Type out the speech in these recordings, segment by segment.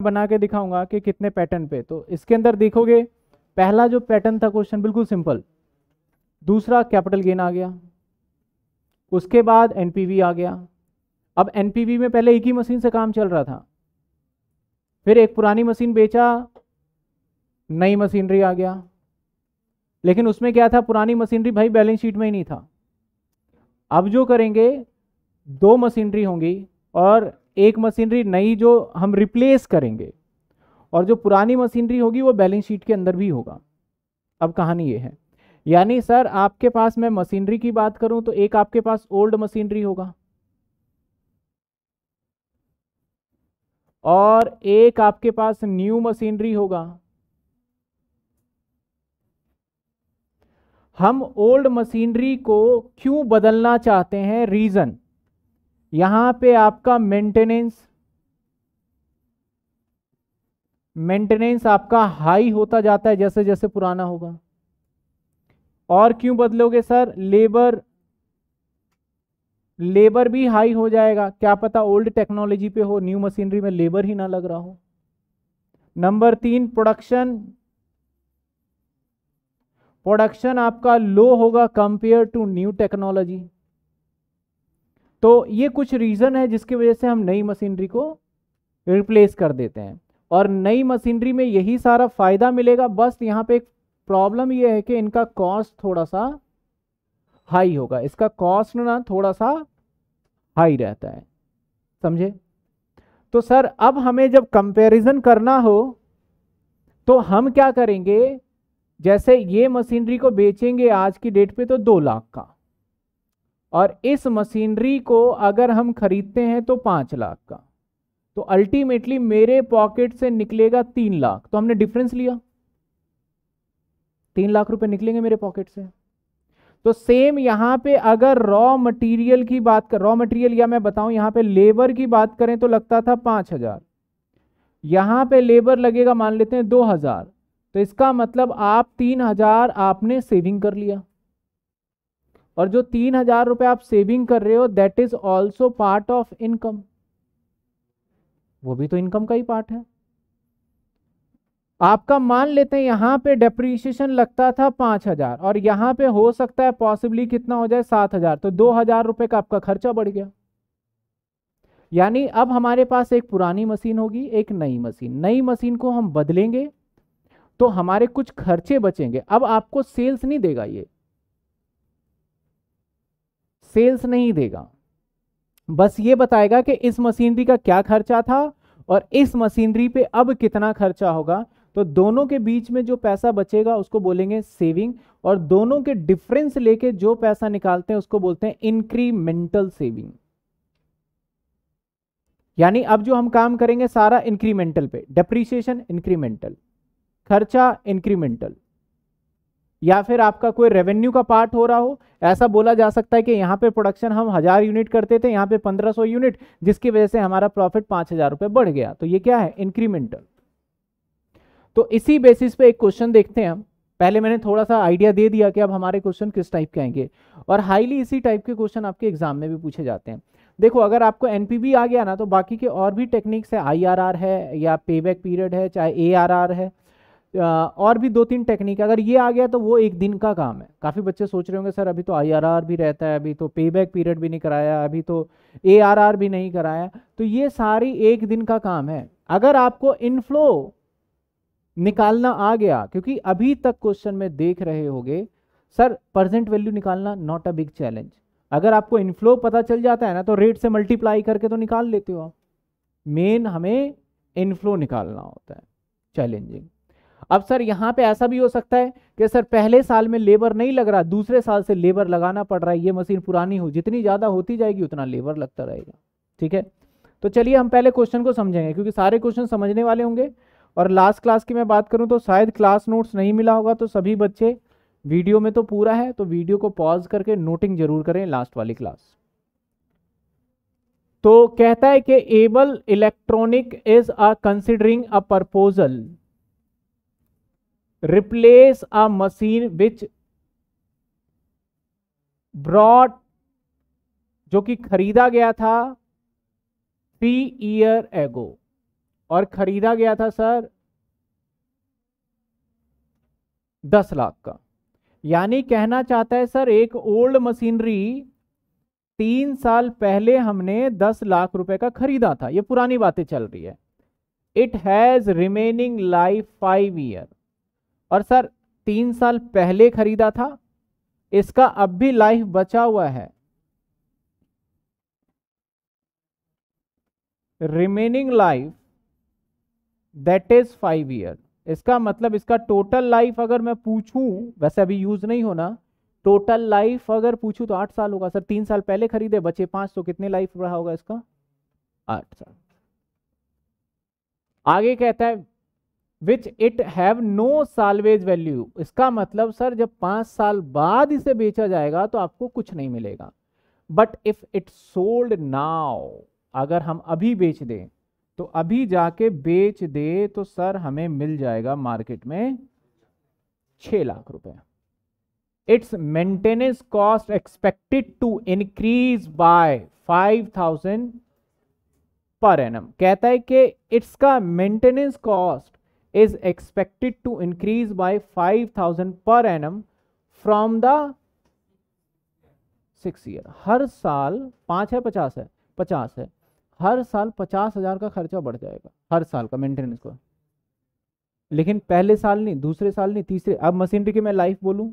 बना के दिखाऊंगा कि कितने पैटर्न पे तो इसके अंदर देखोगे पहला जो पैटर्न था क्वेश्चन बिल्कुल सिंपल दूसरा कैपिटल गेन आ गया उसके बाद एनपीवी आ गया अब एनपीवी में पहले एक ही मशीन से काम चल रहा था फिर एक पुरानी मशीन बेचा नई मशीनरी आ गया लेकिन उसमें क्या था पुरानी मशीनरी भाई बैलेंस शीट में ही नहीं था अब जो करेंगे दो मशीनरी होंगी और एक मशीनरी नई जो हम रिप्लेस करेंगे और जो पुरानी मशीनरी होगी वो बैलेंस शीट के अंदर भी होगा अब कहानी ये है यानी सर आपके पास मैं मशीनरी की बात करूं तो एक आपके पास ओल्ड मशीनरी होगा और एक आपके पास न्यू मशीनरी होगा हम ओल्ड मशीनरी को क्यों बदलना चाहते हैं रीजन यहां पे आपका मेंटेनेंस मेंटेनेंस आपका हाई होता जाता है जैसे जैसे पुराना होगा और क्यों बदलोगे सर लेबर लेबर भी हाई हो जाएगा क्या पता ओल्ड टेक्नोलॉजी पे हो न्यू मशीनरी में लेबर ही ना लग रहा हो नंबर तीन प्रोडक्शन प्रोडक्शन आपका लो होगा कंपेयर टू न्यू टेक्नोलॉजी तो ये कुछ रीज़न है जिसकी वजह से हम नई मशीनरी को रिप्लेस कर देते हैं और नई मशीनरी में यही सारा फ़ायदा मिलेगा बस यहाँ पे एक प्रॉब्लम ये है कि इनका कॉस्ट थोड़ा सा हाई होगा इसका कॉस्ट ना थोड़ा सा हाई रहता है समझे तो सर अब हमें जब कंपैरिजन करना हो तो हम क्या करेंगे जैसे ये मशीनरी को बेचेंगे आज की डेट पे तो दो लाख का और इस मशीनरी को अगर हम खरीदते हैं तो पाँच लाख का तो अल्टीमेटली मेरे पॉकेट से निकलेगा तीन लाख तो हमने डिफरेंस लिया तीन लाख रुपए निकलेंगे मेरे पॉकेट से तो सेम यहाँ पे अगर रॉ मटेरियल की बात कर रॉ मटेरियल या मैं बताऊँ यहाँ पे लेबर की बात करें तो लगता था पाँच हज़ार यहाँ पे लेबर लगेगा मान लेते हैं दो हज़ार तो इसका मतलब आप तीन हज़ार आपने सेविंग कर लिया और जो तीन हजार रुपये आप सेविंग कर रहे हो that is also part of income वो भी तो इनकम का ही पार्ट है आपका मान लेते हैं यहां पे डेप्रीशिएशन लगता था पांच हजार और यहां पे हो सकता है पॉसिबली कितना हो जाए सात हजार तो दो हजार रुपए का आपका खर्चा बढ़ गया यानी अब हमारे पास एक पुरानी मशीन होगी एक नई मशीन नई मशीन को हम बदलेंगे तो हमारे कुछ खर्चे बचेंगे अब आपको सेल्स नहीं देगा ये सेल्स नहीं देगा बस ये बताएगा कि इस मशीनरी का क्या खर्चा था और इस मशीनरी पे अब कितना खर्चा होगा तो दोनों के बीच में जो पैसा बचेगा उसको बोलेंगे सेविंग और दोनों के डिफरेंस लेके जो पैसा निकालते हैं उसको बोलते हैं इंक्रीमेंटल सेविंग यानी अब जो हम काम करेंगे सारा इंक्रीमेंटल पे डेप्रीसिएशन इंक्रीमेंटल खर्चा इंक्रीमेंटल या फिर आपका कोई रेवेन्यू का पार्ट हो रहा हो ऐसा बोला जा सकता है कि यहाँ पे प्रोडक्शन हम हज़ार यूनिट करते थे यहाँ पे 1500 यूनिट जिसकी वजह से हमारा प्रॉफिट पाँच हज़ार रुपये बढ़ गया तो ये क्या है इंक्रीमेंटल तो इसी बेसिस पे एक क्वेश्चन देखते हैं हम पहले मैंने थोड़ा सा आइडिया दे दिया कि अब हमारे क्वेश्चन किस टाइप के आएंगे और हाईली इसी टाइप के क्वेश्चन आपके एग्जाम में भी पूछे जाते हैं देखो अगर आपको एन आ गया ना तो बाकी के और भी टेक्निक्स है आई है या पे पीरियड है चाहे ए है और भी दो तीन टेक्निक अगर ये आ गया तो वो एक दिन का काम है काफ़ी बच्चे सोच रहे होंगे सर अभी तो आईआरआर भी रहता है अभी तो पेबैक पीरियड भी नहीं कराया अभी तो एआरआर भी नहीं कराया तो ये सारी एक दिन का काम है अगर आपको इनफ्लो निकालना आ गया क्योंकि अभी तक क्वेश्चन में देख रहे होगे सर प्रजेंट वैल्यू निकालना नॉट अ बिग चैलेंज अगर आपको इनफ्लो पता चल जाता है ना तो रेट से मल्टीप्लाई करके तो निकाल लेते हो आप मेन हमें इनफ्लो निकालना होता है चैलेंजिंग अब सर यहाँ पे ऐसा भी हो सकता है कि सर पहले साल में लेबर नहीं लग रहा दूसरे साल से लेबर लगाना पड़ रहा है ये मशीन पुरानी हो जितनी ज़्यादा होती जाएगी उतना लेबर लगता रहेगा ठीक है तो चलिए हम पहले क्वेश्चन को समझेंगे क्योंकि सारे क्वेश्चन समझने वाले होंगे और लास्ट क्लास की मैं बात करूँ तो शायद क्लास नोट्स नहीं मिला होगा तो सभी बच्चे वीडियो में तो पूरा है तो वीडियो को पॉज करके नोटिंग जरूर करें लास्ट वाली क्लास तो कहता है कि Able Electronic is a considering a proposal replace a machine which bought जो कि खरीदा गया था थ्री ईयर एगो और खरीदा गया था सर दस लाख का यानी कहना चाहता है सर एक ओल्ड मशीनरी तीन साल पहले हमने दस लाख रुपए का खरीदा था ये पुरानी बातें चल रही है it has remaining life five year और सर तीन साल पहले खरीदा था इसका अब भी लाइफ बचा हुआ है remaining life that is five year इसका मतलब इसका टोटल लाइफ अगर मैं पूछूं वैसे अभी यूज नहीं होना टोटल लाइफ अगर पूछूं तो आठ साल होगा सर तीन साल पहले खरीदे बचे पांच तो कितने लाइफ रहा होगा इसका आठ साल आगे कहता है which it have no salvage value इसका मतलब सर जब पाँच साल बाद इसे बेचा जाएगा तो आपको कुछ नहीं मिलेगा but if it sold now अगर हम अभी बेच दें तो अभी जाके बेच दे तो सर हमें मिल जाएगा मार्केट में छ लाख रुपए its maintenance cost expected to increase by five thousand per annum कहता है कि इट्स का maintenance cost is is expected to increase by 5000 per annum from the six year हर साल पाँच है पचास है पचास है हर साल पचास हजार का खर्चा बढ़ जाएगा हर साल का मेंटेनेंस का लेकिन पहले साल नहीं दूसरे साल नहीं तीसरे अब मशीनरी की मैं लाइफ बोलूं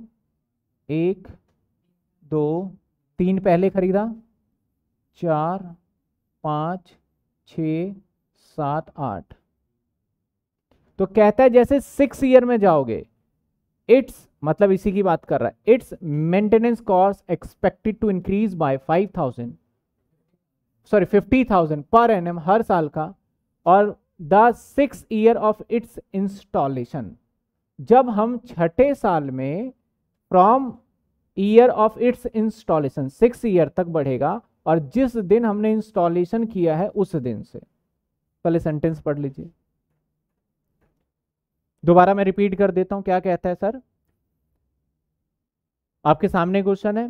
एक दो तीन पहले खरीदा चार पाँच छ सात आठ तो कहता है जैसे सिक्स ईयर में जाओगे इट्स मतलब इसी की बात कर रहा है its maintenance cost expected to increase by five thousand sorry fifty thousand per an हर साल का और the six year of its installation जब हम छठे साल में from year of its installation six year तक बढ़ेगा और जिस दिन हमने इंस्टॉलेशन किया है उस दिन से पहले सेंटेंस पढ़ लीजिए दोबारा मैं रिपीट कर देता हूं क्या कहता है सर आपके सामने क्वेश्चन है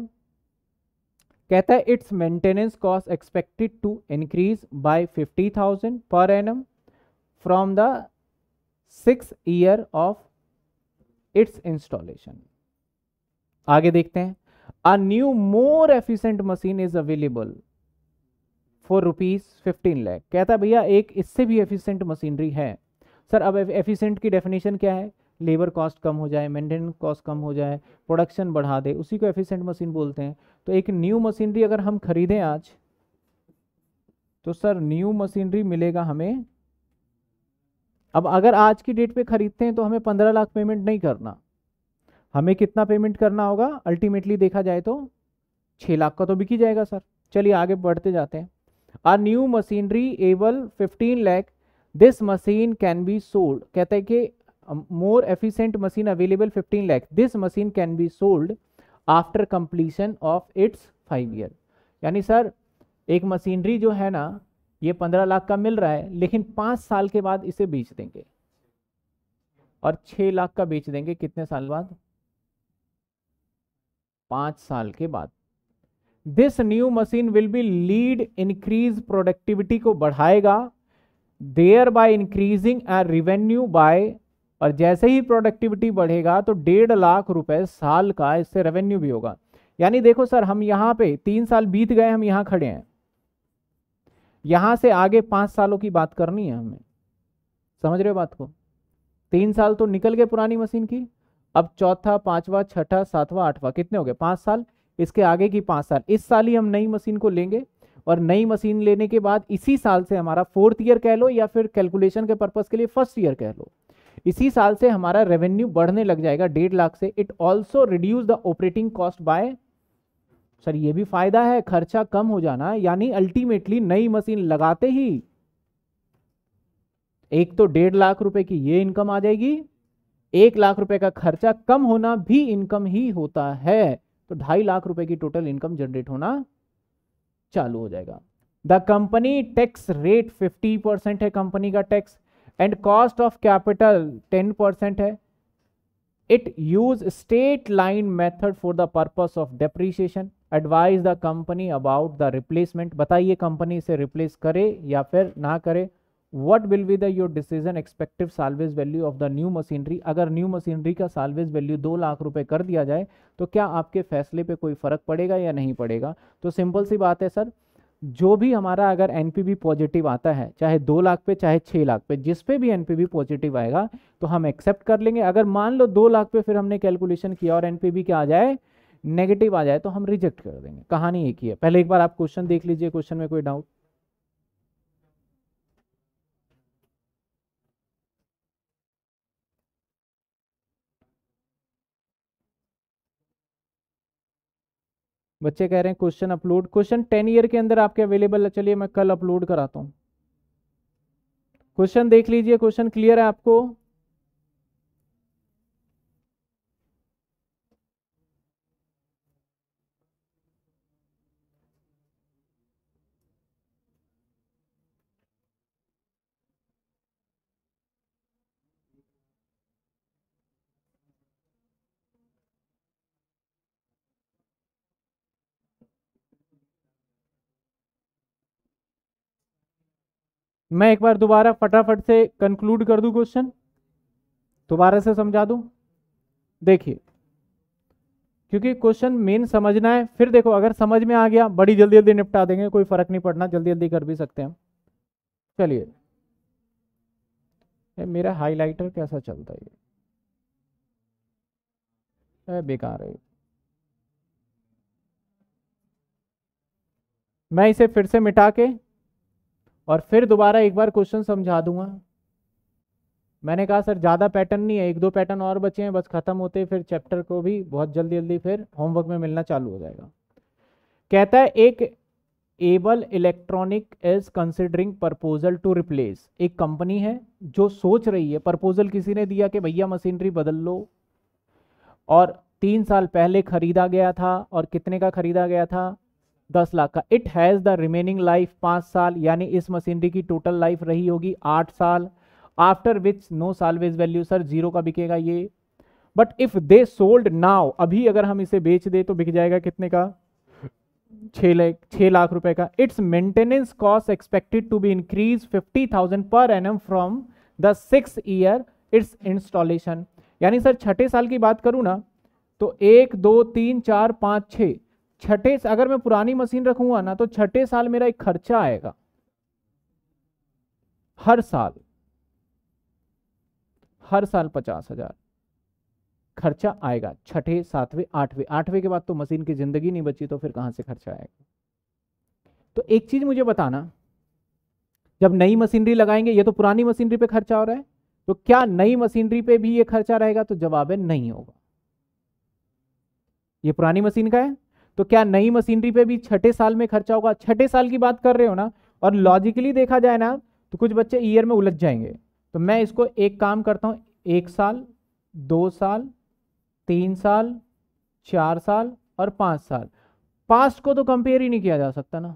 कहता है its maintenance cost expected to increase by 50,000 per annum from the six year of its installation आगे देखते हैं a new more efficient machine is available for rupees fifteen lakh कहता है भैया एक इससे भी एफिशिएंट मशीनरी है सर अब एफिशिएंट की डेफिनेशन क्या है लेबर कॉस्ट कम हो जाए मेंटेन कॉस्ट कम हो जाए प्रोडक्शन बढ़ा दे उसी को एफिशिएंट मशीन बोलते हैं तो एक न्यू मशीनरी अगर हम खरीदें आज तो सर न्यू मशीनरी मिलेगा हमें अब अगर आज की डेट पे खरीदते हैं तो हमें पंद्रह लाख पेमेंट नहीं करना हमें कितना पेमेंट करना होगा अल्टीमेटली देखा जाए तो छः लाख का तो बिकी जाएगा सर चलिए आगे बढ़ते जाते हैं a new machinery able fifteen lakh this machine can be sold कहते हैं कि more efficient machine available 15 lakh this machine can be sold after completion of its five year यानी सर एक मशीनरी जो है ना ये पंद्रह लाख का मिल रहा है लेकिन पाँच साल के बाद इसे बेच देंगे और छः लाख का बेच देंगे कितने साल बाद पाँच साल के बाद this new machine will be lead increase productivity को बढ़ाएगा there by increasing uh revenue by और जैसे ही प्रोडक्टिविटी बढ़ेगा तो डेढ़ लाख रुपए साल का इससे रेवेन्यू भी होगा यानी देखो सर हम यहाँ पे तीन साल बीत गए हम यहाँ खड़े हैं यहाँ से आगे पाँच सालों की बात करनी है हमें समझ रहे हो बात को तीन साल तो निकल गए पुरानी मशीन की अब चौथा पांचवा छठा सातवा आठवा कितने हो गए पाँच साल इसके आगे की पाँच साल इस साल ही हम नई मशीन को लेंगे और नई मशीन लेने के बाद इसी साल से हमारा फोर्थ ईयर कह लो या फिर कैलकुलेशन के पर्पज़ के लिए फर्स्ट ईयर कह लो इसी साल से हमारा रेवेन्यू बढ़ने लग जाएगा डेढ़ लाख से it also reduce the operating cost by sir ये भी फायदा है खर्चा कम हो जाना यानी अल्टीमेटली नई मशीन लगाते ही एक तो डेढ़ लाख रुपए की ये इनकम आ जाएगी एक लाख रुपए का खर्चा कम होना भी इनकम ही होता है तो ढाई लाख रुपए की टोटल इनकम जनरेट होना चालू हो जाएगा the company tax rate fifty percent है कंपनी का tax and cost of capital ten percent है it use state line method for the purpose of depreciation advise the company about the replacement बताइए company से replace करे या फिर ना करे what will be the your decision expected salvage value of the new machinery अगर new machinery का salvage value दो लाख रुपए कर दिया जाए तो क्या आपके फैसले पे कोई फ़र्क पड़ेगा या नहीं पड़ेगा तो सिंपल सी बात है सर जो भी हमारा अगर एन पॉजिटिव आता है चाहे दो लाख पे चाहे छः लाख पे जिस पे भी एन पॉजिटिव आएगा तो हम एक्सेप्ट कर लेंगे अगर मान लो दो लाख पे फिर हमने कैलकुलेशन किया और एन क्या आ जाए नेगेटिव आ जाए तो हम रिजेक्ट कर देंगे कहानी एक ही है पहले एक बार आप क्वेश्चन देख लीजिए क्वेश्चन में कोई डाउट बच्चे कह रहे हैं question upload question ten year के अंदर आपके अवेलेबल है चलिए मैं कल अपलोड कराता हूँ क्वेश्चन देख लीजिए क्वेश्चन क्लियर है आपको मैं एक बार दोबारा फटाफट से कंक्लूड कर दूं क्वेश्चन दोबारा से समझा दूं देखिए क्योंकि क्वेश्चन मेन समझना है फिर देखो अगर समझ में आ गया बड़ी जल्दी जल्दी निपटा देंगे कोई फर्क नहीं पड़ना जल्दी जल्दी कर भी सकते हैं चलिए मेरा हाइलाइटर कैसा चलता है बेकार है मैं इसे फिर से मिटा के और फिर दोबारा एक बार क्वेश्चन समझा दूंगा मैंने कहा सर ज़्यादा पैटर्न नहीं है एक दो पैटर्न और बचे हैं बस ख़त्म होते फिर चैप्टर को भी बहुत जल्दी जल्दी फिर होमवर्क में मिलना चालू हो जाएगा कहता है एक Able Electronic is considering proposal to replace एक कंपनी है जो सोच रही है प्रपोजल किसी ने दिया कि भैया मशीनरी बदल लो और तीन साल पहले खरीदा गया था और कितने का खरीदा गया था दस लाख का it has the remaining life पाँच साल यानी इस मशीनरी की टोटल लाइफ रही होगी आठ साल after which no salvage value sir zero का बिकेगा ये but if they sold now अभी अगर हम इसे बेच दे तो बिक जाएगा कितने का छः लाख छः लाख रुपए का its maintenance cost expected to be increase fifty thousand per an from the six year its installation यानी सर छठे साल की बात करूँ ना तो एक दो तीन चार पाँच छः छठे अगर मैं पुरानी मशीन रखूंगा ना तो छठे साल मेरा एक खर्चा आएगा हर साल हर साल पचास हजार खर्चा आएगा छठे सातवें आठवें आठवें के बाद तो मशीन की जिंदगी नहीं बची तो फिर कहां से खर्चा आएगा तो एक चीज मुझे बताना जब नई मशीनरी लगाएंगे ये तो पुरानी मशीनरी पे खर्चा हो रहा है तो क्या नई मशीनरी पे भी ये खर्चा रहेगा तो जवाब है नहीं होगा ये पुरानी मशीन का है तो क्या नई मशीनरी पे भी छठे साल में खर्चा होगा छठे साल की बात कर रहे हो ना और लॉजिकली देखा जाए ना तो कुछ बच्चे ईयर में उलझ जाएंगे तो मैं इसको एक काम करता हूँ एक साल दो साल तीन साल चार साल और पाँच साल पास्ट को तो कंपेयर ही नहीं किया जा सकता ना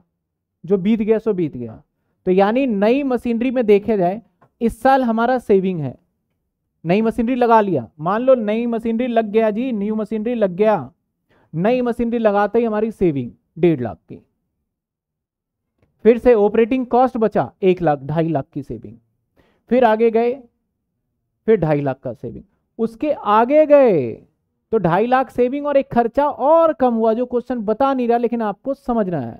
जो बीत गया सो बीत गया तो यानी नई मशीनरी में देखा जाए इस साल हमारा सेविंग है नई मशीनरी लगा लिया मान लो नई मशीनरी लग गया जी न्यू मशीनरी लग गया नई मशीनरी लगाते ही हमारी सेविंग डेढ़ लाख की फिर से ऑपरेटिंग कॉस्ट बचा एक लाख ढाई लाख की सेविंग फिर आगे गए फिर ढाई लाख का सेविंग उसके आगे गए तो ढाई लाख सेविंग और एक खर्चा और कम हुआ जो क्वेश्चन बता नहीं रहा लेकिन आपको समझना है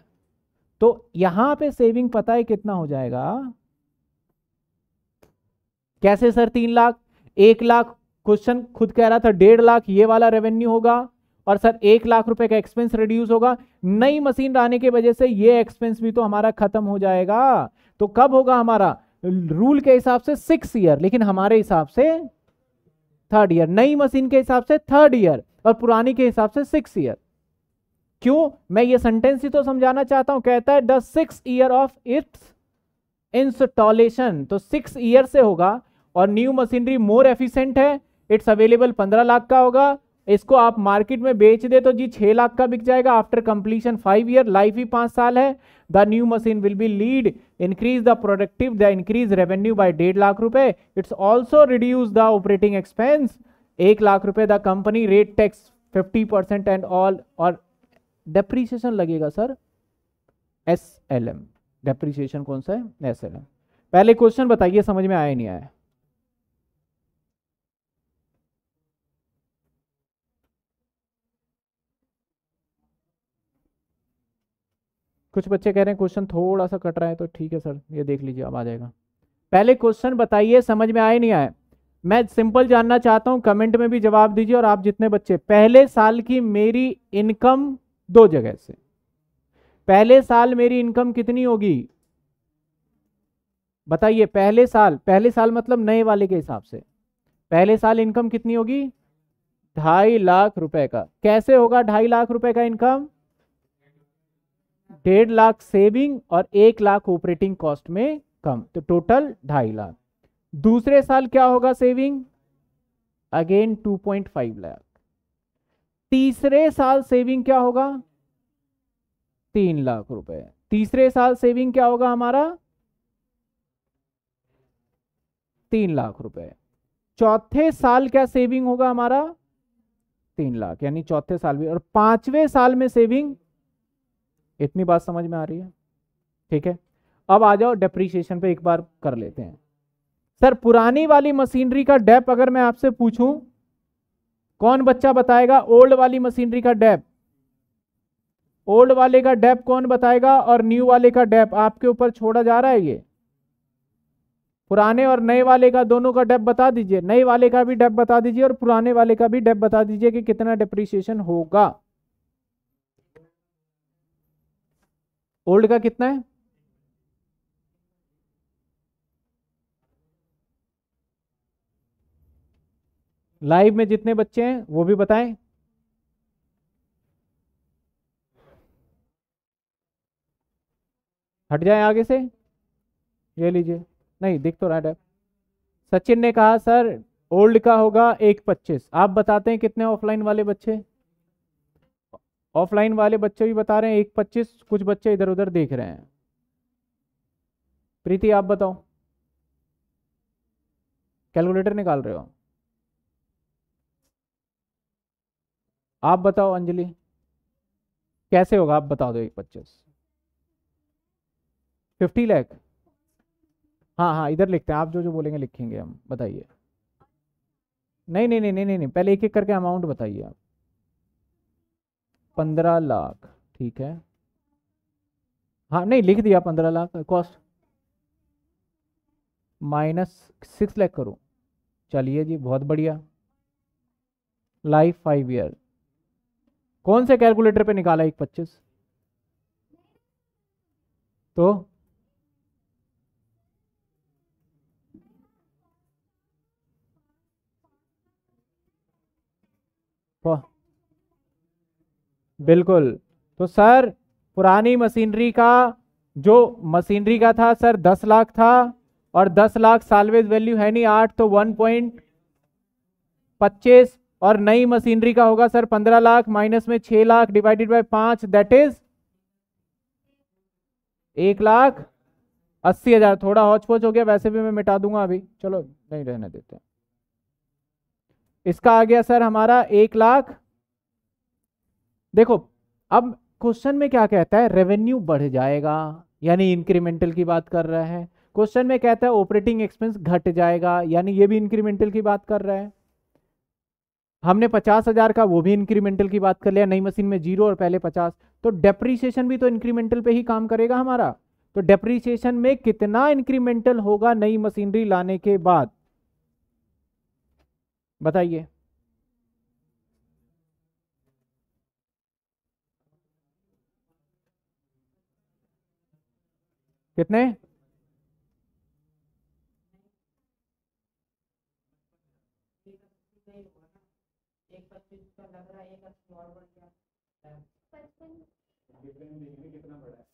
तो यहां पे सेविंग पता है कितना हो जाएगा कैसे सर तीन लाख एक लाख क्वेश्चन खुद कह रहा था डेढ़ लाख ये वाला रेवेन्यू होगा और सर एक लाख रुपए का एक्सपेंस रिड्यूस होगा नई मशीन लाने की वजह से ये एक्सपेंस भी तो हमारा खत्म हो जाएगा तो कब होगा हमारा रूल के हिसाब से सिक्स ईयर लेकिन हमारे हिसाब से थर्ड ईयर नई मशीन के हिसाब से थर्ड ईयर और पुरानी के हिसाब से सिक्स ईयर क्यों मैं ये सेंटेंस ही तो समझाना चाहता हूं कहता है the six year of its installation तो सिक्स ईयर से होगा और न्यू मशीनरी मोर एफिशिएंट है इट्स अवेलेबल पंद्रह लाख का होगा इसको आप मार्केट में बेच दे तो जी छः लाख का बिक जाएगा after completion five year life ही पाँच साल है the new machine will be lead increase the productive the increase revenue by डेढ़ लाख रुपए it's also reduce the operating expense एक लाख रुपए the company rate tax fifty percent and all और depreciation लगेगा sir S L M depreciation कौन सा है S L M पहले क्वेश्चन बताइए समझ में आया नहीं आया कुछ बच्चे कह रहे हैं क्वेश्चन थोड़ा सा कट रहा है तो ठीक है सर ये देख लीजिए अब आ जाएगा पहले क्वेश्चन बताइए समझ में आए नहीं आए मैं सिंपल जानना चाहता हूं कमेंट में भी जवाब दीजिए और आप जितने बच्चे पहले साल की मेरी इनकम दो जगह से पहले साल मेरी इनकम कितनी होगी बताइए पहले साल पहले साल मतलब नए वाले के हिसाब से पहले साल इनकम कितनी होगी ढाई लाख रुपए का कैसे होगा ढाई लाख रुपए का इनकम डेढ़ लाख सेविंग और एक लाख ऑपरेटिंग कॉस्ट में कम तो टोटल ढाई लाख दूसरे साल क्या होगा सेविंग अगेन 2.5 लाख तीसरे साल सेविंग क्या होगा तीन लाख रुपए तीसरे साल सेविंग क्या होगा हमारा तीन लाख रुपए चौथे साल क्या सेविंग होगा हमारा तीन लाख यानी चौथे साल भी और पांचवे साल में सेविंग इतनी बात समझ में आ रही है ठीक है अब आ जाओ डेप्रीशिएशन पे एक बार कर लेते हैं सर पुरानी वाली मशीनरी का डेप अगर मैं आपसे पूछूं कौन बच्चा बताएगा ओल्ड वाली मशीनरी का डेप ओल्ड वाले का डेप कौन बताएगा और न्यू वाले का डेप आपके ऊपर छोड़ा जा रहा है ये पुराने और नए वाले का दोनों का डेप बता दीजिए नए वाले का भी डेप बता दीजिए और पुराने वाले का भी डेप बता दीजिए कि कितना डेप्रीशिएशन होगा ओल्ड का कितना है लाइव में जितने बच्चे हैं वो भी बताएं हट जाए आगे से ये लीजिए नहीं दिख तो रहा डैप सचिन ने कहा सर ओल्ड का होगा एक पच्चीस आप बताते हैं कितने ऑफलाइन वाले बच्चे ऑफलाइन वाले बच्चे भी बता रहे हैं एक पच्चीस कुछ बच्चे इधर उधर देख रहे हैं प्रीति आप बताओ कैलकुलेटर निकाल रहे हो आप बताओ अंजलि कैसे होगा आप बता दो एक पच्चीस फिफ्टी लैख हाँ हाँ इधर लिखते हैं आप जो जो बोलेंगे लिखेंगे हम बताइए नहीं नहीं नहीं नहीं नहीं पहले एक एक करके अमाउंट बताइए आप पंद्रह लाख ठीक है हाँ नहीं लिख दिया पंद्रह lakh cost minus six lakh करो चलिए जी बहुत बढ़िया लाइफ फाइव ईयर कौन से कैलकुलेटर पे निकाला एक पच्चीस तो वाह बिल्कुल तो सर पुरानी मशीनरी का जो मशीनरी का था सर दस लाख था और दस लाख सालवेज वैल्यू है नहीं आठ तो वन पॉइंट पच्चीस और नई मशीनरी का होगा सर पंद्रह लाख माइनस में छह लाख डिवाइडेड बाय पांच दैट इज एक लाख अस्सी हज़ार थोड़ा हौच पोच हो गया वैसे भी मैं मिटा दूंगा अभी चलो नहीं रहने देते इसका आ गया सर हमारा एक लाख देखो अब क्वेश्चन में क्या कहता है रेवेन्यू बढ़ जाएगा यानी इंक्रीमेंटल की बात कर रहा है क्वेश्चन में कहता है ऑपरेटिंग एक्सपेंस घट जाएगा यानी ये भी इंक्रीमेंटल की बात कर रहा है हमने पचास हजार का वो भी इंक्रीमेंटल की बात कर लिया नई मशीन में जीरो और पहले पचास तो डेप्रीसिएशन भी तो इंक्रीमेंटल पे ही काम करेगा हमारा तो डेप्रीसिएशन में कितना इंक्रीमेंटल होगा नई मशीनरी लाने के बाद बताइए कितने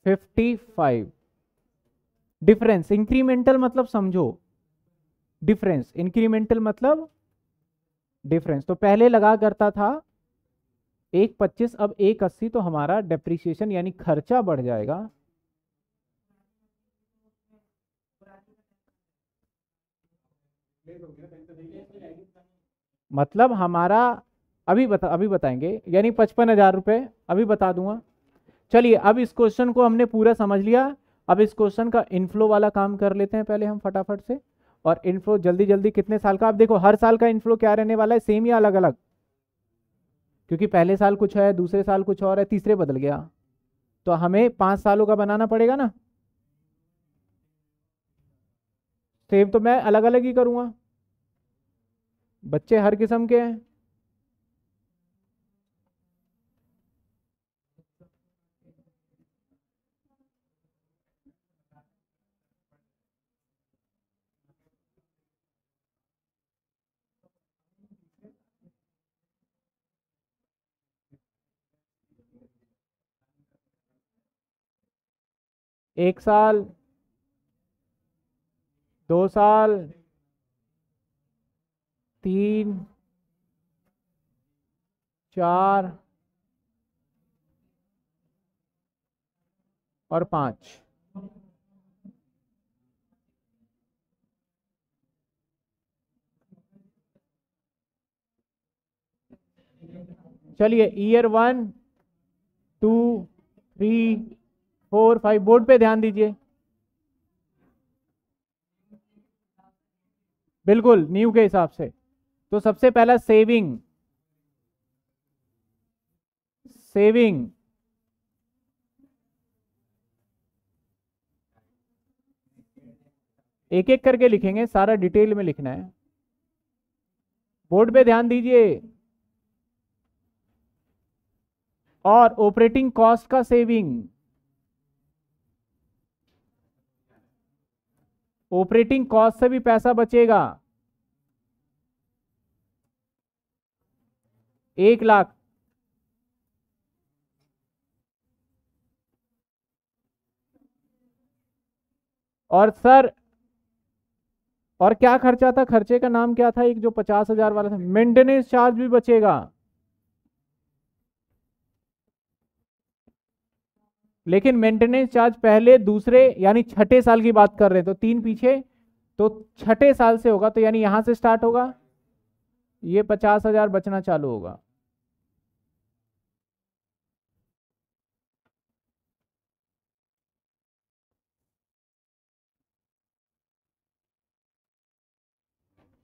फिफ्टी फाइव डिफरेंस इंक्रीमेंटल मतलब समझो डिफरेंस इंक्रीमेंटल मतलब डिफरेंस तो पहले लगा करता था एक पच्चीस अब एक अस्सी तो हमारा डेप्रिसिएशन यानी खर्चा बढ़ जाएगा मतलब हमारा अभी बता अभी बताएंगे यानी पचपन हज़ार रुपये अभी बता दूंगा चलिए अब इस क्वेश्चन को हमने पूरा समझ लिया अब इस क्वेश्चन का इनफ्लो वाला काम कर लेते हैं पहले हम फटाफट से और इनफ्लो जल्दी जल्दी कितने साल का आप देखो हर साल का इनफ्लो क्या रहने वाला है सेम या अलग अलग क्योंकि पहले साल कुछ है दूसरे साल कुछ और है तीसरे बदल गया तो हमें पाँच सालों का बनाना पड़ेगा ना सेम तो मैं अलग अलग ही करूँगा बच्चे हर किस्म के हैं एक साल दो साल तीन चार और पांच चलिए year one two three four five board पे ध्यान दीजिए बिल्कुल न्यू के हिसाब से तो सबसे पहला सेविंग सेविंग एक एक करके लिखेंगे सारा डिटेल में लिखना है बोर्ड पे ध्यान दीजिए और ऑपरेटिंग कॉस्ट का सेविंग ऑपरेटिंग कॉस्ट से भी पैसा बचेगा एक लाख और सर और क्या खर्चा था खर्चे का नाम क्या था एक जो पचास हजार वाला था मेंटेनेंस चार्ज भी बचेगा लेकिन मेंटेनेंस चार्ज पहले दूसरे यानी छठे साल की बात कर रहे हैं तो तीन पीछे तो छठे साल से होगा तो यानी यहां से स्टार्ट होगा ये पचास हजार बचना चालू होगा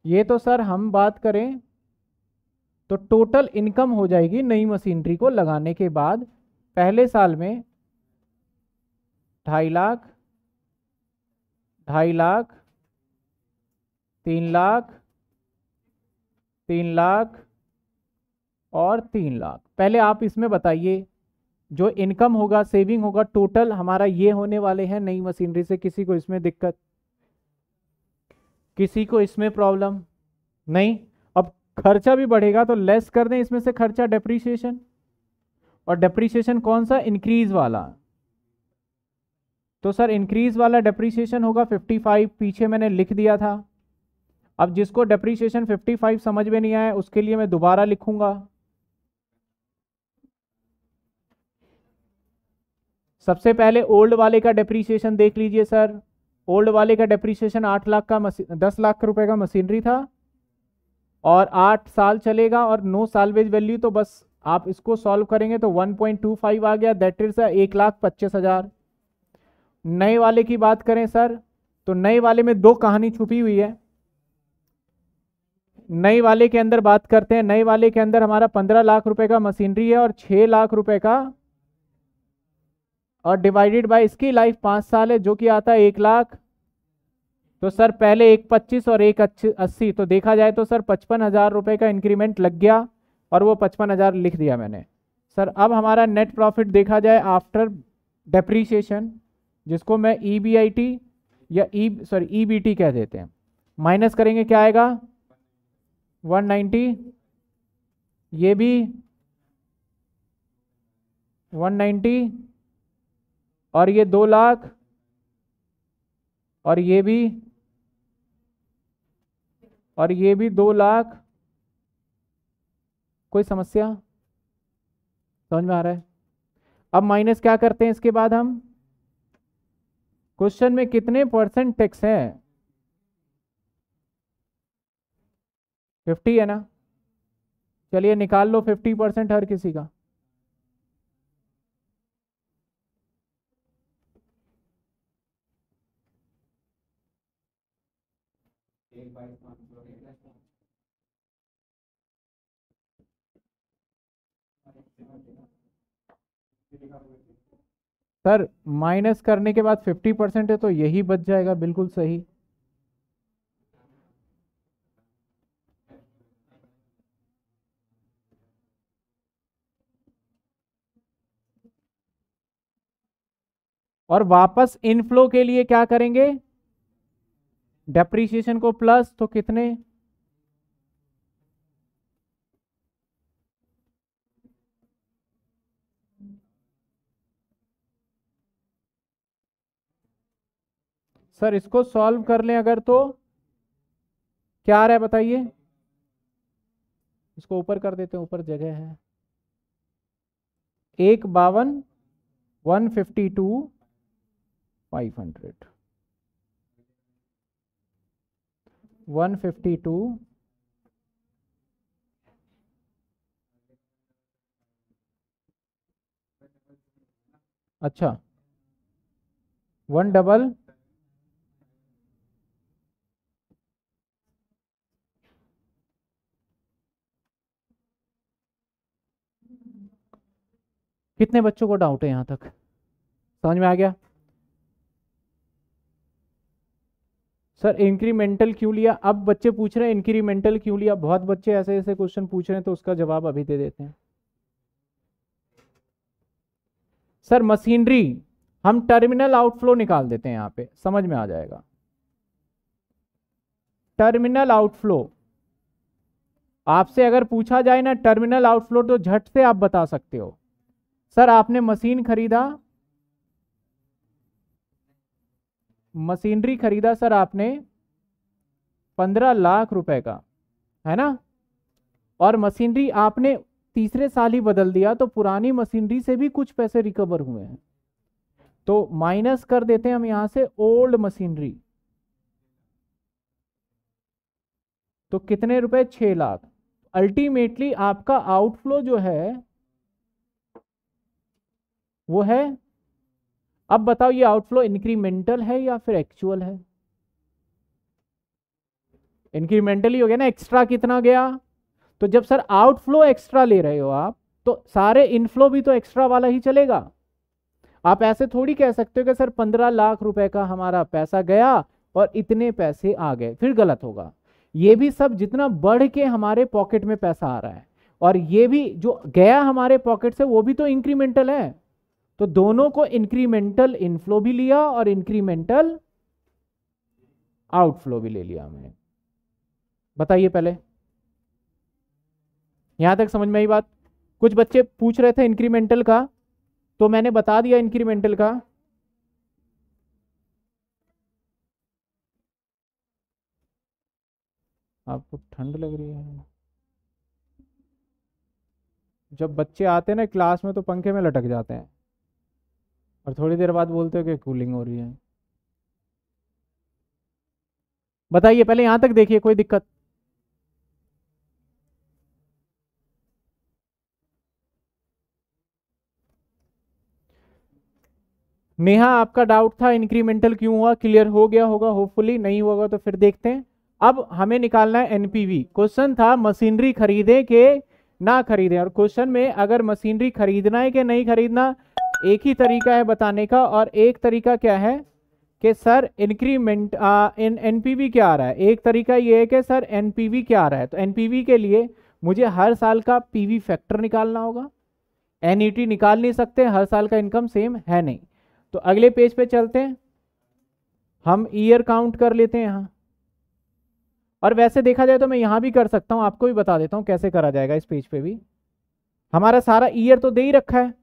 ये तो सर हम बात करें तो टोटल इनकम हो जाएगी नई मशीनरी को लगाने के बाद पहले साल में ढाई लाख ढाई लाख तीन लाख तीन लाख और तीन लाख पहले आप इसमें बताइए जो इनकम होगा सेविंग होगा टोटल हमारा ये होने वाले हैं नई मशीनरी से किसी को इसमें दिक्कत किसी को इसमें प्रॉब्लम नहीं अब खर्चा भी बढ़ेगा तो लेस कर दें इसमें से खर्चा डेप्रीशिएशन और डेप्रीशिएशन कौन सा इंक्रीज वाला तो सर इंक्रीज वाला डेप्रीशिएशन होगा 55 पीछे मैंने लिख दिया था अब जिसको डेप्रीशिएशन 55 समझ में नहीं आया उसके लिए मैं दोबारा लिखूंगा सबसे पहले ओल्ड वाले का डेप्रीशिएशन देख लीजिए सर ओल्ड वाले का डेप्रीशिएशन आठ लाख का दस लाख रुपए का मशीनरी था और आठ साल चलेगा और नो सालवेज वैल्यू तो बस आप इसको सॉल्व करेंगे तो 1.25 आ गया दैट इज एक लाख पच्चीस हज़ार नए वाले की बात करें सर तो नए वाले में दो कहानी छुपी हुई है नए वाले के अंदर बात करते हैं नए वाले के अंदर हमारा पंद्रह लाख रुपए का मशीनरी है और छः लाख रुपए का और डिवाइडेड बाय इसकी लाइफ पाँच साल है जो कि आता है एक लाख तो सर पहले एक पच्चीस और एक अस्सी तो देखा जाए तो सर पचपन हज़ार रुपये का इंक्रीमेंट लग गया और वो पचपन हज़ार लिख दिया मैंने सर अब हमारा नेट प्रॉफिट देखा जाए आफ्टर डेप्रीशिएशन जिसको मैं ई बी आई टी या E sorry E B T कह देते हैं माइनस करेंगे क्या आएगा 190 ये भी नाइन्टी और ये दो लाख और ये भी और ये भी दो लाख कोई समस्या समझ में आ रहा है अब माइनस क्या करते हैं इसके बाद हम क्वेश्चन में कितने परसेंट टैक्स है फिफ्टी है ना चलिए निकाल लो फिफ्टी परसेंट हर किसी का सर माइनस करने के बाद 50 परसेंट है तो यही बच जाएगा बिल्कुल सही और वापस इनफ्लो के लिए क्या करेंगे डेप्रीशिएशन को प्लस तो कितने सर इसको सॉल्व कर लें अगर तो क्या आ रहा है बताइए इसको ऊपर कर देते हैं ऊपर जगह है एक बावन one fifty two five hundred one fifty two अच्छा वन डबल कितने बच्चों को डाउट है यहां तक समझ में आ गया सर इंक्रीमेंटल क्यों लिया अब बच्चे पूछ रहे हैं इंक्रीमेंटल क्यों लिया बहुत बच्चे ऐसे ऐसे क्वेश्चन पूछ रहे हैं तो उसका जवाब अभी दे देते हैं सर मशीनरी हम टर्मिनल आउटफ्लो निकाल देते हैं यहां पे समझ में आ जाएगा टर्मिनल आउटफ्लो आपसे अगर पूछा जाए ना टर्मिनल आउटफ्लो तो झट से आप बता सकते हो सर आपने मशीन खरीदा मशीनरी खरीदा सर आपने पंद्रह लाख रुपए का है ना और मशीनरी आपने तीसरे साल ही बदल दिया तो पुरानी मशीनरी से भी कुछ पैसे रिकवर हुए हैं तो माइनस कर देते हैं हम यहां से ओल्ड मशीनरी तो कितने रुपए छह लाख अल्टीमेटली आपका आउटफ्लो जो है वो है अब बताओ ये आउटफ्लो इंक्रीमेंटल है या फिर एक्चुअल है इंक्रीमेंटल ही हो गया ना एक्स्ट्रा कितना गया तो जब सर आउटफ्लो एक्स्ट्रा ले रहे हो आप तो सारे इनफ्लो भी तो एक्स्ट्रा वाला ही चलेगा आप ऐसे थोड़ी कह सकते हो कि सर पंद्रह लाख रुपए का हमारा पैसा गया और इतने पैसे आ गए फिर गलत होगा ये भी सब जितना बढ़ के हमारे पॉकेट में पैसा आ रहा है और ये भी जो गया हमारे पॉकेट से वो भी तो इंक्रीमेंटल है तो दोनों को इंक्रीमेंटल इनफ्लो भी लिया और इंक्रीमेंटल आउटफ्लो भी ले लिया हमने बताइए पहले यहां तक समझ में आई बात कुछ बच्चे पूछ रहे थे इंक्रीमेंटल का तो मैंने बता दिया इंक्रीमेंटल का आपको ठंड लग रही है जब बच्चे आते हैं ना क्लास में तो पंखे में लटक जाते हैं और थोड़ी देर बाद बोलते हो कि कूलिंग हो रही है बताइए पहले यहां तक देखिए कोई दिक्कत नेहा आपका डाउट था इंक्रीमेंटल क्यों हुआ क्लियर हो गया होगा होपफुली नहीं होगा तो फिर देखते हैं अब हमें निकालना है एनपीवी क्वेश्चन था मशीनरी खरीदे के ना खरीदे और क्वेश्चन में अगर मशीनरी खरीदना है कि नहीं खरीदना एक ही तरीका है बताने का और एक तरीका क्या है कि सर इंक्रीमेंट इन एनपीवी क्या आ रहा है एक तरीका ये है कि सर एनपीवी क्या आ रहा है तो एनपीवी के लिए मुझे हर साल का पीवी फैक्टर निकालना होगा एनईटी e निकाल नहीं सकते हर साल का इनकम सेम है नहीं तो अगले पेज पे चलते हैं हम ईयर काउंट कर लेते हैं यहाँ और वैसे देखा जाए तो मैं यहाँ भी कर सकता हूँ आपको भी बता देता हूँ कैसे करा जाएगा इस पेज पे भी हमारा सारा ईयर तो दे ही रखा है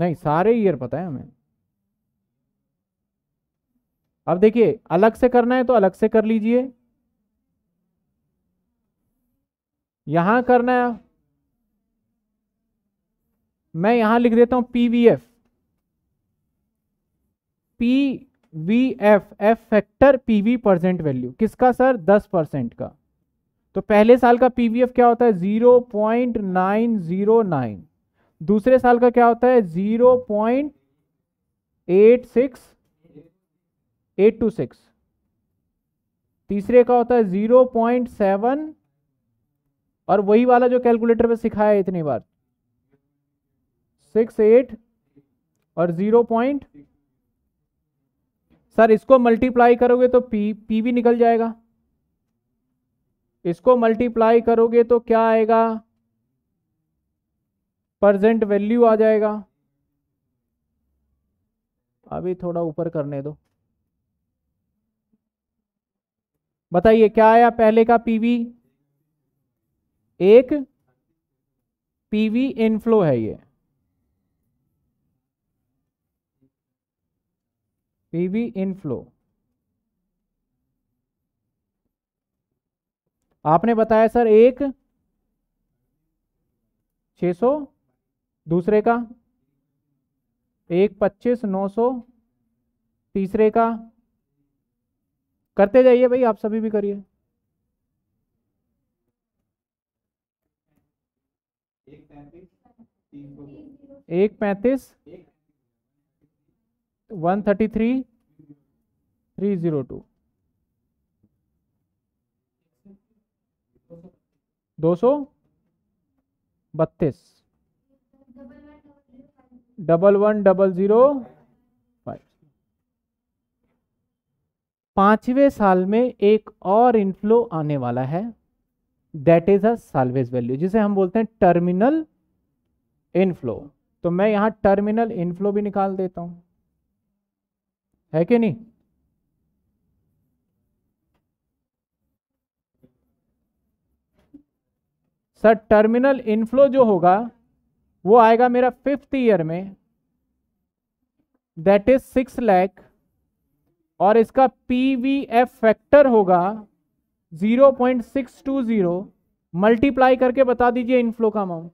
नहीं सारे ईयर पता है हमें अब देखिए अलग से करना है तो अलग से कर लीजिए यहां करना है मैं यहां लिख देता हूं PVF P V F F factor PV percent value किसका सर दस परसेंट का तो पहले साल का पीवीएफ क्या होता है zero point nine zero nine दूसरे साल का क्या होता है zero point eight six eight two six तीसरे का होता है जीरो पॉइंट सेवन और वही वाला जो कैलकुलेटर पे सिखाया है इतनी बार सिक्स एट और जीरो पॉइंट सर इसको मल्टीप्लाई करोगे तो पी पी भी निकल जाएगा इसको मल्टीप्लाई करोगे तो क्या आएगा प्रजेंट वैल्यू आ जाएगा अभी थोड़ा ऊपर करने दो बताइए क्या आया पहले का पीवी एक पीवी इनफ्लो है ये पीवी इनफ्लो आपने बताया सर एक 600 दूसरे का एक पच्चीस नौ सौ तीसरे का करते जाइए भाई आप सभी भी करिए एक पैंतीस one thirty three three zero two दो सौ बत्तीस double one double zero five पांचवें साल में एक और इनफ्लो आने वाला है दैट इज अलवेज वैल्यू जिसे हम बोलते हैं टर्मिनल इनफ्लो तो मैं यहां टर्मिनल इनफ्लो भी निकाल देता हूं है कि नहीं सर टर्मिनल इनफ्लो जो होगा वो आएगा मेरा फिफ्थ ईयर में दैट इज सिक्स लैख और इसका पी वी एफ फैक्टर होगा zero point six two zero multiply करके बता दीजिए इनफ्लो का amount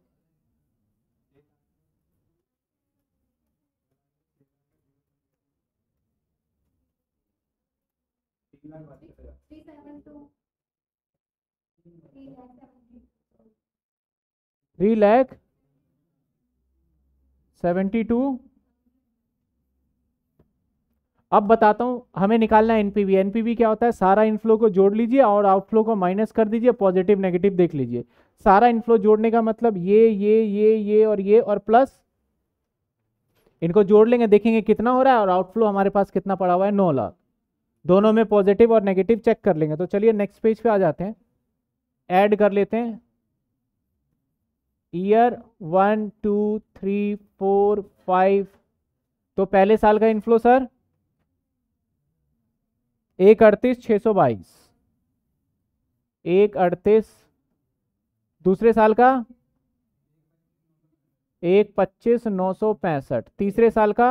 three lakh seventy two अब बताता हूं हमें निकालना है एनपीवी एनपीवी क्या होता है सारा इनफ्लो को जोड़ लीजिए और आउटफ्लो को माइनस कर दीजिए पॉजिटिव नेगेटिव देख लीजिए सारा इनफ्लो जोड़ने का मतलब ये ये ये ये और ये और प्लस इनको जोड़ लेंगे देखेंगे कितना हो रहा है और आउटफ्लो हमारे पास कितना पड़ा हुआ है नौ लाख दोनों में पॉजिटिव और नेगेटिव चेक कर लेंगे तो चलिए नेक्स्ट पेज पे आ जाते हैं ऐड कर लेते हैं year one two three four five तो पहले साल का इनफ्लो सर एक अड़तीस छः सौ बाईस एक अड़तीस दूसरे साल का एक पच्चीस नौ सौ पैंसठ तीसरे साल का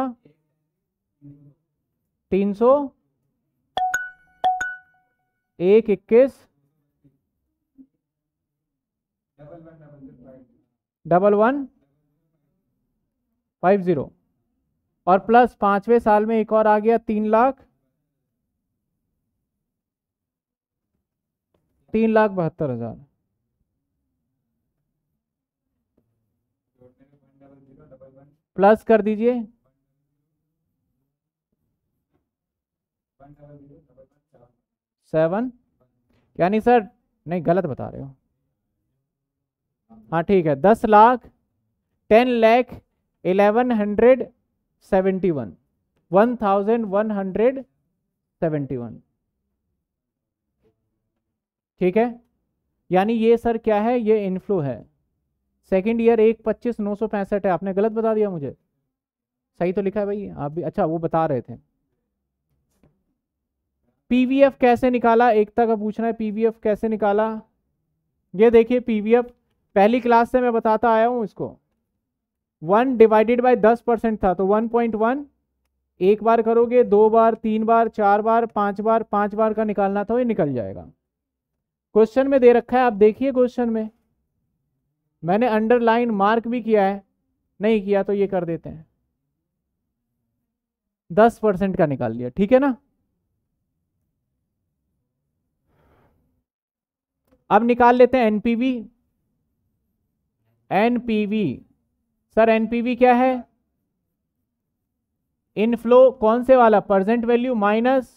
तीन सौ एक इक्कीस डबल वन फाइव ज़ीरो और प्लस पांचवें साल में एक और आ गया तीन लाख तीन लाख बहत्तर हजार प्लस कर दीजिए सेवन यानी सर नहीं गलत बता रहे हो हाँ ठीक है दस lakh ten lakh eleven hundred seventy one one thousand one hundred seventy one ठीक है यानी ये सर क्या है ये इनफ्लो है सेकेंड ईयर एक पच्चीस नौ सौ पैंसठ है आपने गलत बता दिया मुझे सही तो लिखा है भाई आप भी अच्छा वो बता रहे थे पीवीएफ कैसे निकाला एकता का पूछना है पीवीएफ कैसे निकाला ये देखिए पीवीएफ पहली क्लास से मैं बताता आया हूँ इसको वन डिवाइडेड बाई दस परसेंट था तो वन पॉइंट वन एक बार करोगे दो बार तीन बार चार बार पांच बार पांच बार का निकालना था ये निकल जाएगा क्वेश्चन में दे रखा है आप देखिए क्वेश्चन में मैंने अंडरलाइन मार्क भी किया है नहीं किया तो ये कर देते हैं दस परसेंट का निकाल लिया ठीक है ना अब निकाल लेते हैं एनपीवी एनपीवी सर एनपीवी क्या है इनफ्लो कौन से वाला present value minus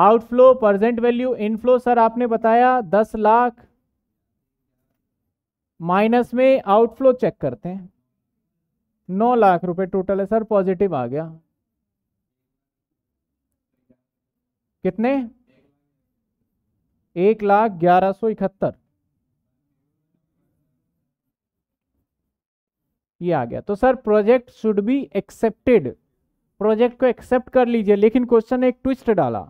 outflow percent value inflow sir आपने बताया दस लाख माइनस में आउटफ्लो चेक करते हैं नौ लाख रुपए टोटल है सर पॉजिटिव आ गया कितने एक लाख ग्यारह सौ इकहत्तर ये आ गया तो sir project should be accepted project को एक्सेप्ट कर लीजिए लेकिन क्वेश्चन ने एक ट्विस्ट डाला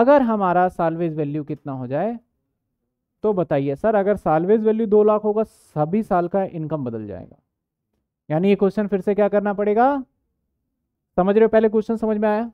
अगर हमारा सालवेज वैल्यू कितना हो जाए तो बताइए सर अगर सालवेज वैल्यू दो लाख होगा सभी साल का इनकम बदल जाएगा यानी ये क्वेश्चन फिर से क्या करना पड़ेगा समझ रहे हो पहले क्वेश्चन समझ में आया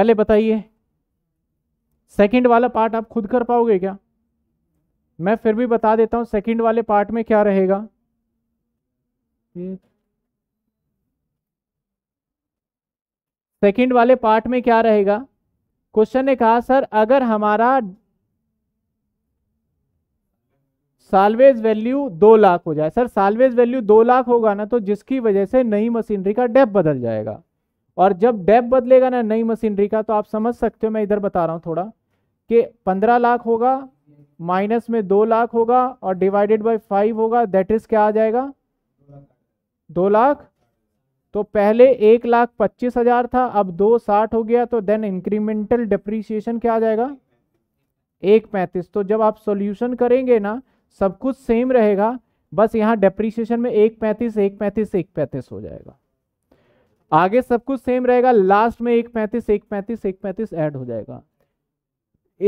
पहले बताइए सेकंड वाला पार्ट आप खुद कर पाओगे क्या मैं फिर भी बता देता हूँ सेकंड वाले पार्ट में क्या रहेगा सेकंड वाले पार्ट में क्या रहेगा क्वेश्चन ने कहा सर अगर हमारा सालवेज वैल्यू दो लाख हो जाए सर सालवेज वैल्यू दो लाख होगा ना तो जिसकी वजह से नई मशीनरी का डेप बदल जाएगा और जब डेप बदलेगा ना नई मशीनरी का तो आप समझ सकते हो मैं इधर बता रहा हूँ थोड़ा कि पंद्रह लाख होगा माइनस में दो लाख होगा और डिवाइडेड बाई फाइव होगा दैट इज क्या आ जाएगा दो लाख तो पहले एक लाख पच्चीस हजार था अब दो साठ हो गया तो देन इंक्रीमेंटल डिप्रीशिएशन क्या आ जाएगा एक पैंतीस तो जब आप सॉल्यूशन करेंगे ना सब कुछ सेम रहेगा बस यहाँ डिप्रिसिएशन में एक पैंतीस एक पैंतीस एक पैंतीस हो जाएगा आगे सब कुछ सेम रहेगा लास्ट में एक पैंतीस एक पैंतीस एक पैंतीस एड हो जाएगा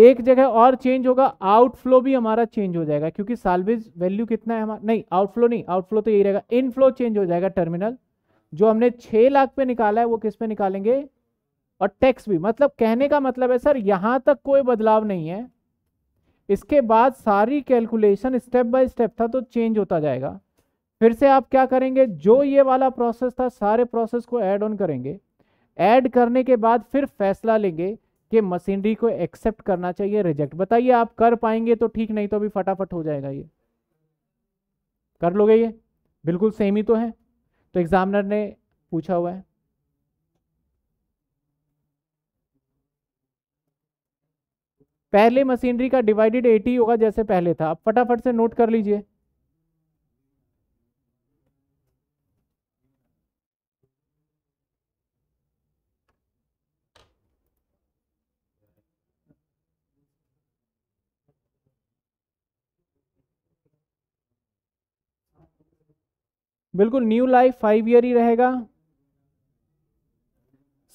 एक जगह और चेंज होगा आउटफ्लो भी हमारा चेंज हो जाएगा क्योंकि सालवेज वैल्यू कितना है हमारा नहीं आउटफ्लो नहीं आउटफ्लो तो यही रहेगा इनफ्लो चेंज हो जाएगा टर्मिनल जो हमने छह लाख पे निकाला है वो किस पे निकालेंगे और टैक्स भी मतलब कहने का मतलब है सर यहां तक कोई बदलाव नहीं है इसके बाद सारी कैलकुलेशन स्टेप बाय स्टेप था तो चेंज होता जाएगा फिर से आप क्या करेंगे जो ये वाला प्रोसेस था सारे प्रोसेस को ऐड ऑन करेंगे ऐड करने के बाद फिर फैसला लेंगे कि मशीनरी को एक्सेप्ट करना चाहिए रिजेक्ट बताइए आप कर पाएंगे तो ठीक नहीं तो अभी फटाफट हो जाएगा ये कर लोगे ये बिल्कुल सेम ही तो है तो एग्जामिनर ने पूछा हुआ है पहले मशीनरी का डिवाइडेड 80 होगा जैसे पहले था आप फटाफट से नोट कर लीजिए बिल्कुल न्यू लाइफ फाइव ईयर ही रहेगा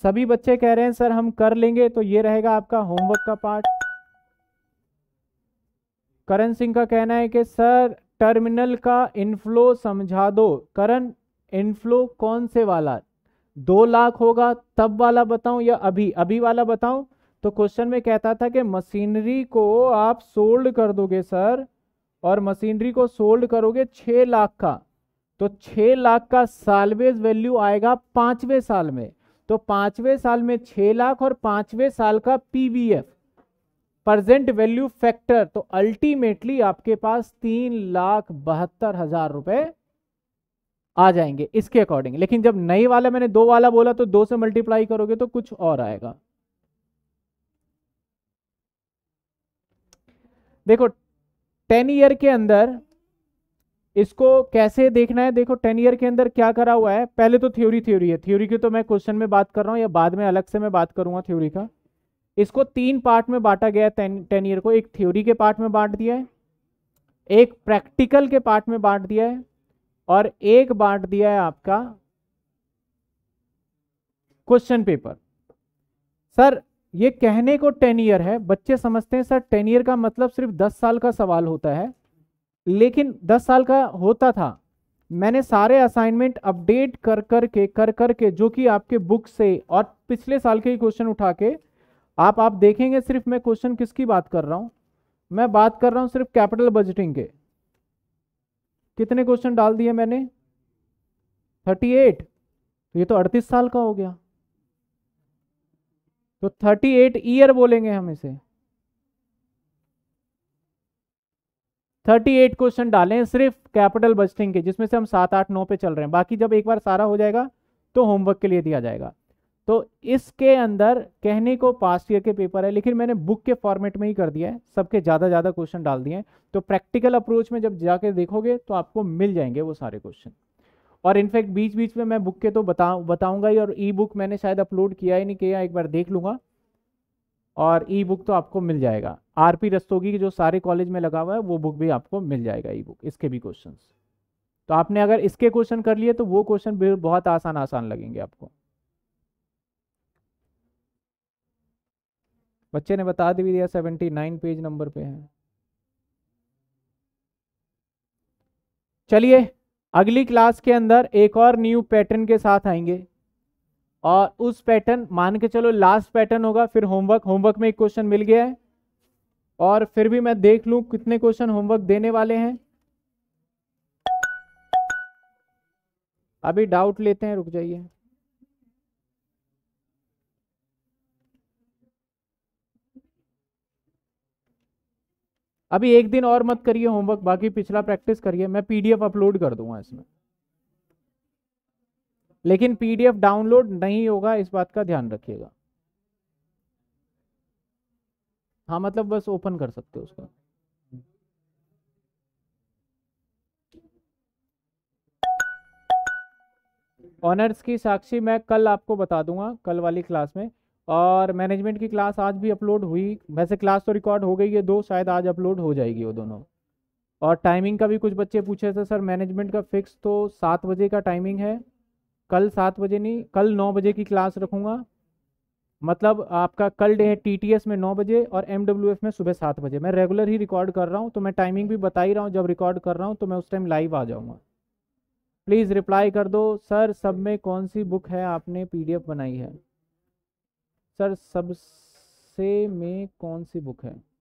सभी बच्चे कह रहे हैं सर हम कर लेंगे तो ये रहेगा आपका होमवर्क का पार्ट करण सिंह का कहना है कि सर टर्मिनल का इनफ्लो समझा दो करण इनफ्लो कौन से वाला दो लाख होगा तब वाला बताऊं या अभी अभी वाला बताऊं तो क्वेश्चन में कहता था कि मशीनरी को आप सोल्ड कर दोगे सर और मशीनरी को सोल्ड करोगे छ लाख का तो छः लाख का सालवेज वैल्यू आएगा पांचवें साल में तो पांचवें साल में छः लाख और पांचवें साल का पीवीएफ प्रेजेंट वैल्यू फैक्टर तो अल्टीमेटली आपके पास तीन लाख बहत्तर हजार रुपए आ जाएंगे इसके अकॉर्डिंग लेकिन जब नई वाला मैंने दो वाला बोला तो दो से मल्टीप्लाई करोगे तो कुछ और आएगा देखो टेन ईयर के अंदर इसको कैसे देखना है देखो टेन ईयर के अंदर क्या करा हुआ है पहले तो थ्योरी थ्योरी है थ्योरी की तो मैं क्वेश्चन में बात कर रहा हूँ या बाद में अलग से मैं बात करूंगा थ्योरी का इसको तीन पार्ट में बांटा गया है टेन ईयर को एक थ्योरी के पार्ट में बांट दिया है एक प्रैक्टिकल के पार्ट में बांट दिया है और एक बांट दिया है आपका क्वेश्चन पेपर सर ये कहने को टेन ईयर है बच्चे समझते हैं सर टेन ईयर का मतलब सिर्फ दस साल का सवाल होता है लेकिन दस साल का होता था मैंने सारे असाइनमेंट अपडेट कर कर के कर कर के जो कि आपके बुक से और पिछले साल के ही क्वेश्चन उठा के आप आप देखेंगे सिर्फ मैं क्वेश्चन किसकी बात कर रहा हूँ मैं बात कर रहा हूँ सिर्फ कैपिटल बजटिंग के कितने क्वेश्चन डाल दिए मैंने थर्टी एट तो ये तो अड़तीस साल का हो गया तो थर्टी एट ईयर बोलेंगे हम इसे थर्टी एट क्वेश्चन डालें सिर्फ कैपिटल बजटिंग के जिसमें से हम सात आठ नौ पे चल रहे हैं बाकी जब एक बार सारा हो जाएगा तो होमवर्क के लिए दिया जाएगा तो इसके अंदर कहने को पास्ट ईयर के पेपर है लेकिन मैंने बुक के फॉर्मेट में ही कर दिया है सबके ज़्यादा ज़्यादा क्वेश्चन डाल दिए हैं तो प्रैक्टिकल अप्रोच में जब जाके देखोगे तो आपको मिल जाएंगे वो सारे क्वेश्चन और इनफैक्ट बीच बीच में मैं बुक के तो बता बताऊंगा ही और ई बुक मैंने शायद अपलोड किया ही नहीं किया एक बार देख लूँगा और ई बुक तो आपको मिल जाएगा आरपी रस्तोगी के जो सारे कॉलेज में लगा हुआ है वो बुक भी आपको मिल जाएगा ई बुक इसके भी क्वेश्चन तो आपने अगर इसके क्वेश्चन कर लिए तो वो क्वेश्चन बहुत आसान आसान लगेंगे आपको बच्चे ने बता दी दिया सेवेंटी नाइन पेज नंबर पे है चलिए अगली क्लास के अंदर एक और न्यू पैटर्न के साथ आएंगे और उस पैटर्न मान के चलो लास्ट पैटर्न होगा फिर होमवर्क होमवर्क में एक क्वेश्चन मिल गया है और फिर भी मैं देख लूँ कितने क्वेश्चन होमवर्क देने वाले हैं अभी डाउट लेते हैं रुक जाइए अभी एक दिन और मत करिए होमवर्क बाकी पिछला प्रैक्टिस करिए मैं पीडीएफ अपलोड कर दूंगा इसमें लेकिन पीडीएफ डाउनलोड नहीं होगा इस बात का ध्यान रखिएगा हाँ मतलब बस ओपन कर सकते हो उसको ऑनर्स की साक्षी मैं कल आपको बता दूंगा कल वाली क्लास में और मैनेजमेंट की क्लास आज भी अपलोड हुई वैसे क्लास तो रिकॉर्ड हो गई है दो शायद आज अपलोड हो जाएगी वो दोनों और टाइमिंग का भी कुछ बच्चे पूछे थे सर मैनेजमेंट का फिक्स तो सात बजे का टाइमिंग है कल सात बजे नहीं कल नौ बजे की क्लास रखूँगा मतलब आपका कल डे है टी में नौ बजे और एम में सुबह सात बजे मैं रेगुलर ही रिकॉर्ड कर रहा हूँ तो मैं टाइमिंग भी बता ही रहा हूँ जब रिकॉर्ड कर रहा हूँ तो मैं उस टाइम लाइव आ जाऊँगा प्लीज़ रिप्लाई कर दो सर सब में कौन सी बुक है आपने पीडीएफ बनाई है सर सबसे में कौन सी बुक है